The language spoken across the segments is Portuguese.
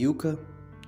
Yuka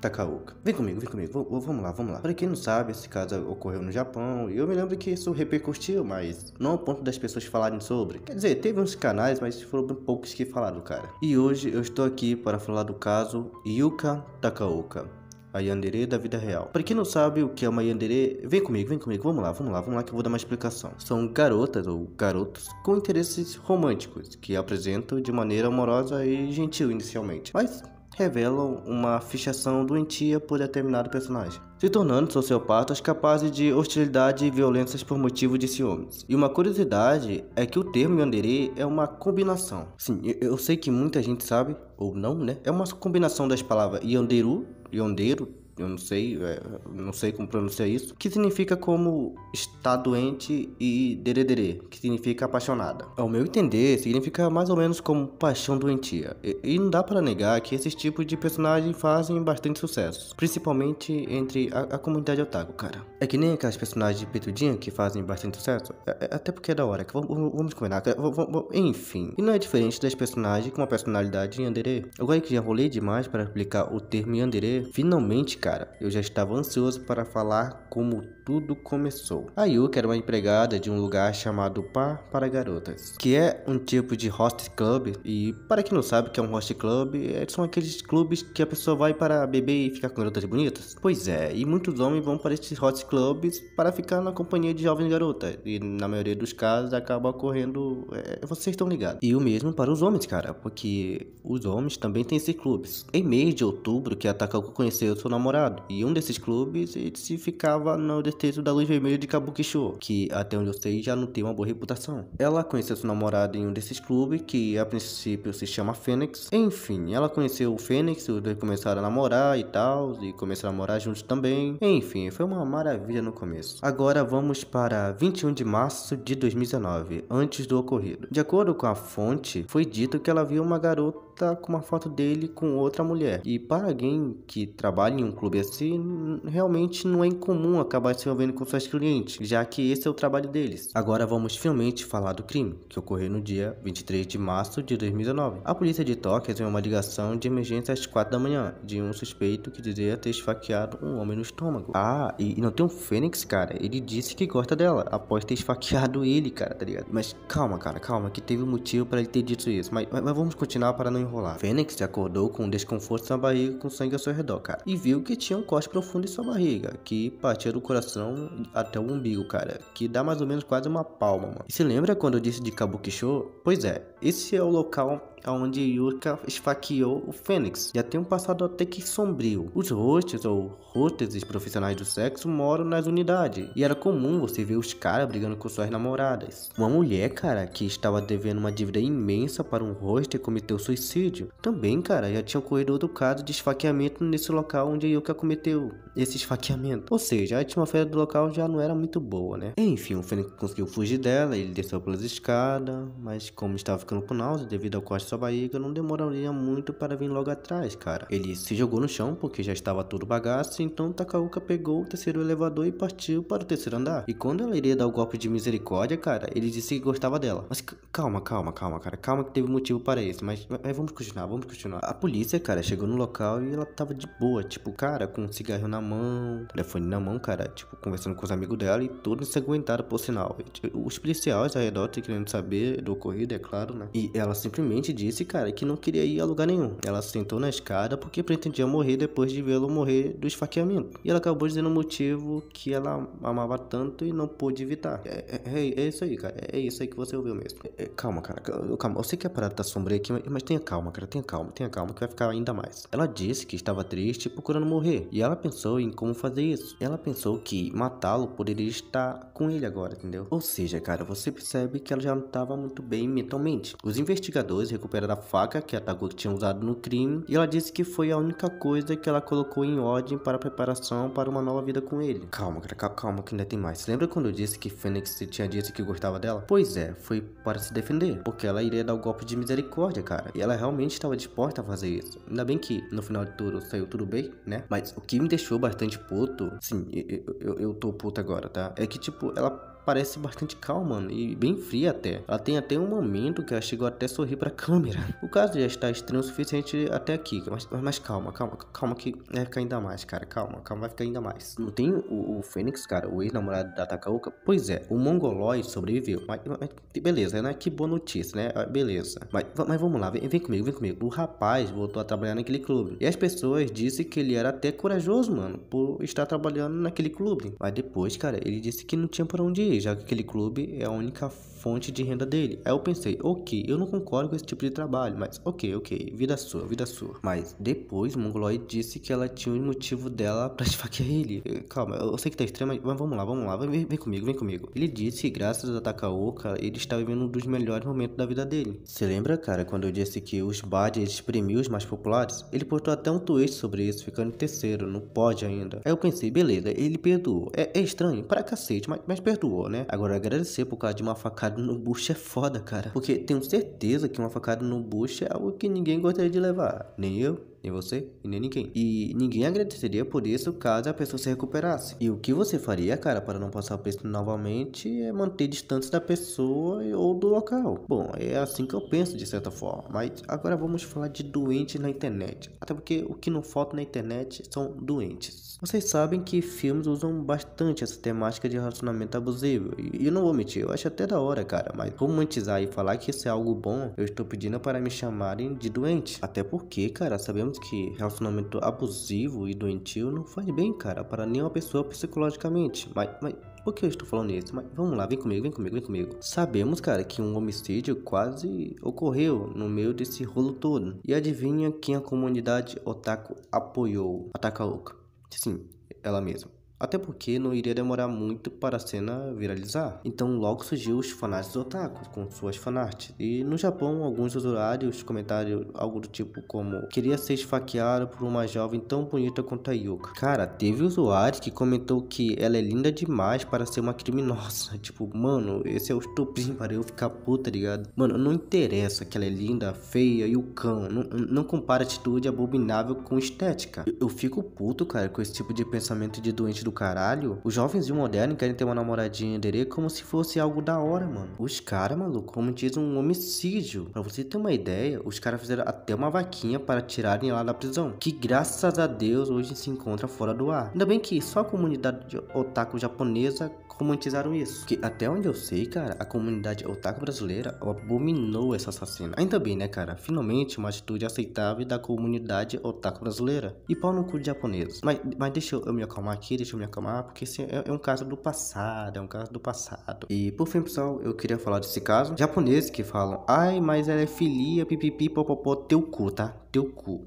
Takaoka. Vem comigo, vem comigo, v vamos lá, vamos lá. Para quem não sabe, esse caso ocorreu no Japão e eu me lembro que isso repercutiu, mas não ao ponto das pessoas falarem sobre. Quer dizer, teve uns canais, mas foram poucos que falaram, cara. E hoje eu estou aqui para falar do caso Yuka Takaoka. A Yandere da vida real. Para quem não sabe o que é uma Yandere, vem comigo, vem comigo, vamos lá, vamos lá, vamos lá que eu vou dar uma explicação. São garotas ou garotos com interesses românticos que apresentam de maneira amorosa e gentil inicialmente, mas revelam uma fixação doentia por determinado personagem, se tornando sociopatas capazes de hostilidade e violências por motivo de ciúmes. E uma curiosidade é que o termo yandere é uma combinação. Sim, eu sei que muita gente sabe, ou não, né? É uma combinação das palavras yanderu, yondeiro, eu não sei, é, não sei como pronunciar isso, que significa como está doente e derederê, que significa apaixonada. Ao meu entender, significa mais ou menos como paixão doentia. E, e não dá para negar que esses tipos de personagens fazem bastante sucesso, principalmente entre a, a comunidade otaku, cara. É que nem aquelas personagens de Petudinha que fazem bastante sucesso, é, é, até porque é da hora, que vamos, vamos combinar, que, vamos, vamos, enfim. E não é diferente das personagens com uma personalidade yandere. Agora que já rolei demais para explicar o termo yandere, finalmente, cara, cara. Eu já estava ansioso para falar como tudo começou. A Yuka era uma empregada de um lugar chamado Pá para Garotas, que é um tipo de host club. E para quem não sabe o que é um host club, é, são aqueles clubes que a pessoa vai para beber e ficar com garotas bonitas. Pois é, e muitos homens vão para esses host clubs para ficar na companhia de jovens garotas. E na maioria dos casos acaba ocorrendo. É, vocês estão ligados. E o mesmo para os homens, cara, porque os homens também têm esses clubes. Em mês de outubro, que é a Takako conheceu seu namorado namorado. E um desses clubes se ficava no distrito da Luz Vermelha de Kabukicho, que até onde eu sei já não tem uma boa reputação. Ela conheceu seu namorado em um desses clubes, que a princípio se chama Fênix. Enfim, ela conheceu o Fênix, os dois começaram a namorar e tal, e começaram a morar juntos também. Enfim, foi uma maravilha no começo. Agora vamos para 21 de março de 2019, antes do ocorrido. De acordo com a fonte, foi dito que ela viu uma garota tá com uma foto dele com outra mulher. E para alguém que trabalha em um clube assim, realmente não é incomum acabar se envolvendo com suas clientes, já que esse é o trabalho deles. Agora vamos finalmente falar do crime, que ocorreu no dia 23 de março de 2019. A polícia de Tóquio recebeu uma ligação de emergência às 4 da manhã de um suspeito que dizia ter esfaqueado um homem no estômago. Ah, e, e não tem um Fênix, cara. Ele disse que gosta dela após ter esfaqueado ele, cara, tá ligado? Mas calma, cara, calma, que teve um motivo para ele ter dito isso. Mas, mas, mas vamos continuar para não rolar. Fênix se acordou com um desconforto na barriga com sangue ao seu redor, cara. E viu que tinha um corte profundo em sua barriga, que partia do coração até o umbigo, cara. Que dá mais ou menos quase uma palma, mano. E se lembra quando eu disse de Kabukicho? Pois é, esse é o local onde Yurka esfaqueou o Fênix. Já tem um passado até que sombrio. Os hosts ou hostesses profissionais do sexo moram nas unidades e era comum você ver os caras brigando com suas namoradas. Uma mulher, cara, que estava devendo uma dívida imensa para um hoster cometeu suicídio. Também, cara, já tinha ocorrido outro caso de esfaqueamento nesse local onde Yurka cometeu esse esfaqueamento. Ou seja, a atmosfera do local já não era muito boa, né? Enfim, o Fênix conseguiu fugir dela, ele desceu pelas escadas, mas como estava ficando com náusea devido ao corte sua barriga não demoraria muito para vir logo atrás, cara. Ele se jogou no chão porque já estava todo bagaço, então Takaoka pegou o terceiro elevador e partiu para o terceiro andar. E quando ela iria dar o golpe de misericórdia, cara, ele disse que gostava dela. Mas calma, calma, calma, cara. Calma que teve motivo para isso, mas, mas vamos continuar, vamos continuar. A polícia, cara, chegou no local e ela tava de boa, tipo, cara, com um cigarro na mão, telefone na mão, cara, tipo, conversando com os amigos dela e se aguentaram por sinal. Os policiais ao redor querendo saber do ocorrido, é claro, né? E ela simplesmente disse, cara, que não queria ir a lugar nenhum. Ela sentou na escada porque pretendia morrer depois de vê-lo morrer do esfaqueamento. E ela acabou dizendo o motivo que ela amava tanto e não pôde evitar. É, é, é, é isso aí, cara. É isso aí que você ouviu mesmo. É, calma, cara. Calma. Eu sei que a parada tá sombria aqui, mas tenha calma, cara. Tenha calma, tenha calma, que vai ficar ainda mais. Ela disse que estava triste procurando morrer. E ela pensou em como fazer isso. Ela pensou que matá-lo poderia estar com ele agora, entendeu? Ou seja, cara, você percebe que ela já não estava muito bem mentalmente. Os investigadores recuperaram recuperar a faca que a Takuri tinha usado no crime, e ela disse que foi a única coisa que ela colocou em ordem para a preparação para uma nova vida com ele. Calma, cara, calma que ainda tem mais. Lembra quando eu disse que Fênix tinha dito que gostava dela? Pois é, foi para se defender, porque ela iria dar o um golpe de misericórdia, cara. E ela realmente estava disposta a fazer isso. Ainda bem que no final de tudo saiu tudo bem, né? Mas o que me deixou bastante puto, sim, eu, eu, eu tô puto agora, tá? É que tipo, ela parece bastante calma e bem fria até. Ela tem até um momento que ela chegou até a sorrir para a câmera. O caso já está estranho o suficiente até aqui, é mas, mas calma, calma, calma que vai ficar ainda mais, cara. Calma, calma, vai ficar ainda mais. Não tem o, o Fênix, cara, o ex-namorado da Takaoka? Pois é, o mongoloide sobreviveu. Mas, mas, beleza, né? Que boa notícia, né? Ah, beleza. Mas, mas vamos lá, vem, vem comigo, vem comigo. O rapaz voltou a trabalhar naquele clube. E as pessoas disse que ele era até corajoso, mano, por estar trabalhando naquele clube. Mas depois, cara, ele disse que não tinha por onde ir já que aquele clube é a única fonte de renda dele. Aí eu pensei, ok, eu não concordo com esse tipo de trabalho, mas ok, ok, vida sua, vida sua. Mas depois o mongoloid disse que ela tinha um motivo dela pra esfaquear ele. Eh, calma, eu sei que tá extremo, mas vamos lá, vamos lá, vem, vem comigo, vem comigo. Ele disse que graças a Takaoka, ele está vivendo um dos melhores momentos da vida dele. Você lembra, cara, quando eu disse que os bad exprimiu os mais populares? Ele postou até um tweet sobre isso, ficando em terceiro, não pode ainda. Aí eu pensei, beleza, ele perdoou. É, é estranho, pra cacete, mas, mas perdoou, né? Agora agradecer por causa de uma facada facada no bucho é foda, cara. Porque tenho certeza que uma facada no bucho é algo que ninguém gostaria de levar. Nem eu nem você e nem ninguém. E ninguém agradeceria por isso caso a pessoa se recuperasse. E o que você faria, cara, para não passar por isso novamente é manter distância da pessoa ou do local. Bom, é assim que eu penso de certa forma. Mas agora vamos falar de doente na internet. Até porque o que não falta na internet são doentes. Vocês sabem que filmes usam bastante essa temática de relacionamento abusivo. E eu não vou mentir, eu acho até da hora, cara. Mas romantizar e falar que isso é algo bom, eu estou pedindo para me chamarem de doente. Até porque, cara, sabemos que relacionamento abusivo e doentio não faz bem, cara, para nenhuma pessoa psicologicamente. Mas, mas por que eu estou falando isso? Mas vamos lá, vem comigo, vem comigo, vem comigo. Sabemos, cara, que um homicídio quase ocorreu no meio desse rolo todo. E adivinha quem a comunidade otaku apoiou? A Takaoka. Sim, ela mesma até porque não iria demorar muito para a cena viralizar. Então logo surgiu os fanáticos otakus com suas fanarts. E no Japão, alguns usuários comentaram algo do tipo como queria ser esfaqueado por uma jovem tão bonita quanto a Yuka. Cara, teve usuário que comentou que ela é linda demais para ser uma criminosa. Tipo, mano, esse é o estupim para eu ficar puta, tá ligado? Mano, não interessa que ela é linda, feia e o cão. Não, não compara atitude abominável com estética. Eu, eu fico puto, cara, com esse tipo de pensamento de doente do do caralho, os jovens e moderno querem ter uma namoradinha derê como se fosse algo da hora, mano. Os caras, maluco, romantizam um homicídio. Pra você ter uma ideia, os caras fizeram até uma vaquinha para tirarem lá da prisão. Que graças a Deus hoje se encontra fora do ar. Ainda bem que só a comunidade otaku japonesa romantizaram isso. Que até onde eu sei, cara, a comunidade otaku brasileira abominou essa assassina. Ainda bem, né, cara? Finalmente uma atitude aceitável da comunidade otaku brasileira. E pau no cu de japonês. Mas, mas deixa eu, me acalmar aqui, deixa eu me acalmar, porque esse é, é, um caso do passado, é um caso do passado. E por fim, pessoal, eu queria falar desse caso. Japoneses que falam, ai, mas ela é filia, pipipi, popopó, teu cu, tá? Teu cu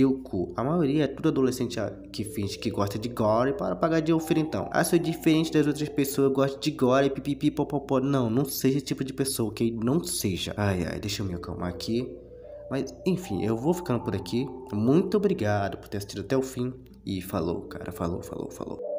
teu cu. A maioria é tudo adolescente ah, que finge que gosta de gore para pagar de oferentão. Ah, sou diferente das outras pessoas, que gostam de gore, pipipi, popopó. Não, não seja esse tipo de pessoa, ok? Não seja. Ai, ai, deixa eu me acalmar aqui. Mas, enfim, eu vou ficando por aqui. Muito obrigado por ter assistido até o fim. E falou, cara, falou, falou, falou.